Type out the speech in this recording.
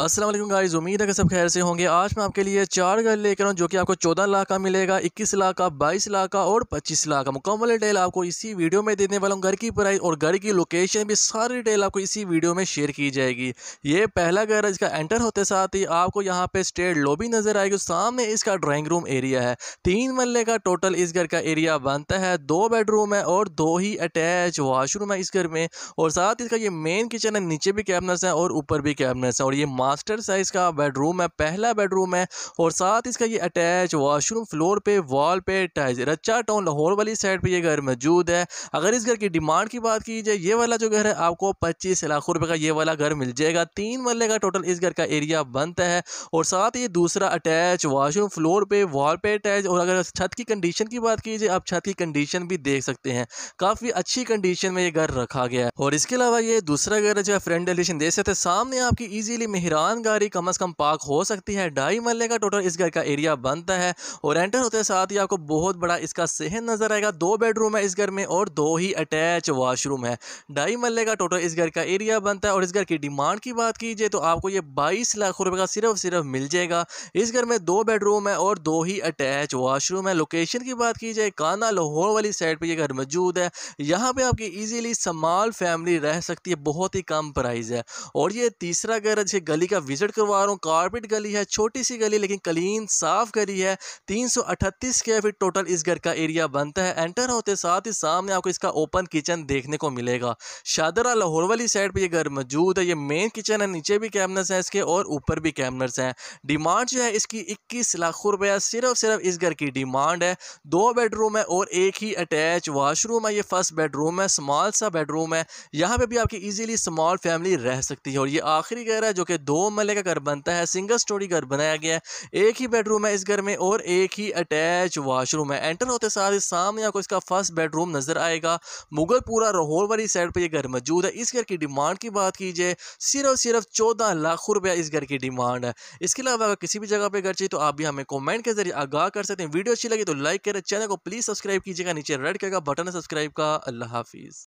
Aslam guys उम्मीद है कि सब खैर से होंगे आज मैं आपके लिए चार घर लेकर आऊँ जो कि आपको चौदह लाख का मिलेगा इक्कीस लाख का बाईस लाख का और पच्चीस लाख का मुकम्मल डिटेल आपको इसी वीडियो में देने वाला हूँ घर की प्राइस और घर की लोकेशन भी सारी डिटेल आपको इसी वीडियो में शेयर की जाएगी ये पहला घर है इसका एंटर होते साथ ही आपको यहाँ पर स्टेट लॉबी नज़र आएगी सामने इसका ड्राइंग रूम एरिया है तीन मल्ले का टोटल इस घर का एरिया बनता है दो बेडरूम है और दो ही अटैच वाशरूम है इस घर में और साथ इसका ये मेन किचन है नीचे भी कैबिनेट्स हैं और ऊपर भी कैबिनेट्स हैं और ये मास्टर साइज़ का बेडरूम है पहला बेडरूम है और साथ इसका ये अटैच वाशरूम फ्लोर पे वॉल पे टाइज रच्चा टाउन लाहौर वाली साइड पे ये घर मौजूद है अगर इस घर की डिमांड की बात की जाए ये वाला जो घर है आपको पच्चीस लाख रुपये का ये वाला घर मिल जाएगा तीन मरल का टोटल इस घर का एरिया बनता है और साथ ये दूसरा अटैच वाशरूम फ्लोर पे वॉल पे अटैच और अगर छत की कंडीशन की बात की जाए आप छत की कंडीशन भी देख सकते हैं काफ़ी अच्छी कंडीशन में ये घर रखा गया है और इसके अलावा ये दूसरा घर जो है फ्रेंड एलिशन दे सकते सामने आपकी इजीली मेहरा ईशान गाड़ी कम अज़ कम पार्क हो सकती है ढाई मल्ले का टोटल इस घर का एरिया बनता है और एंटर होते साथ ही आपको बहुत बड़ा इसका सहन नज़र आएगा दो बेडरूम है इस घर में और दो ही अटैच वाशरूम है ढाई मल्ले का टोटल इस घर का एरिया बनता है और इस घर की डिमांड की बात कीजिए तो आपको ये बाईस लाख रुपये का सिर्फ सिर्फ मिल जाएगा इस घर में दो बेडरूम है और दो ही अटैच वाशरूम है लोकेशन की बात की जाए काना लाहौर वाली साइड पर यह घर मौजूद है यहाँ पर आपकी ईजिली समाल फैमिली रह सकती है बहुत ही कम प्राइस है और ये तीसरा घर अच्छे गली गली का विजिट करवा रहा हूँ कारपेट गली है छोटी सी गली लेकिन क्लीन साफ गली है तीन स्क्वायर फीट टोटल इस घर का एरिया बनता है एंटर होते साथ ही सामने आपको इसका ओपन किचन देखने को मिलेगा शादरा लाहौर वाली साइड पर यह घर मौजूद है ये मेन किचन है नीचे भी कैमनर्स हैं इसके और ऊपर भी कैमनर्स हैं डिमांड जो है इसकी इक्कीस लाख रुपया सिर्फ सिर्फ इस घर की डिमांड है दो बेडरूम है और एक ही अटैच वाशरूम है ये फर्स्ट बेडरूम है स्मॉल सा बेडरूम है यहाँ पे भी आपकी इजीली स्मॉल फैमिली रह सकती है और ये आखिरी घर है जो कि दो मल्ले का घर बनता है सिंगल स्टोरी घर बनाया गया है एक ही बेडरूम है इस घर में और एक ही अटैच वाशरूम है एंटर होते साथ ही सामने आपको इसका फर्स्ट बेडरूम नजर आएगा मुगल पूरा रोहोर वाली साइड पर यह घर मौजूद है इस घर की डिमांड की बात कीजिए सिर्फ सिर्फ चौदह लाख रुपया इस घर की डिमांड है इसके अलावा अगर किसी भी जगह पर घर चाहिए तो आप भी हमें कॉमेंट के जरिए आगाह कर सकते हैं वीडियो अच्छी लगी तो लाइक करें चैनल को प्लीज़ सब्सक्राइब कीजिएगा नीचे रेड करेगा बटन है सब्सक्राइब का अल्लाह हाफिज़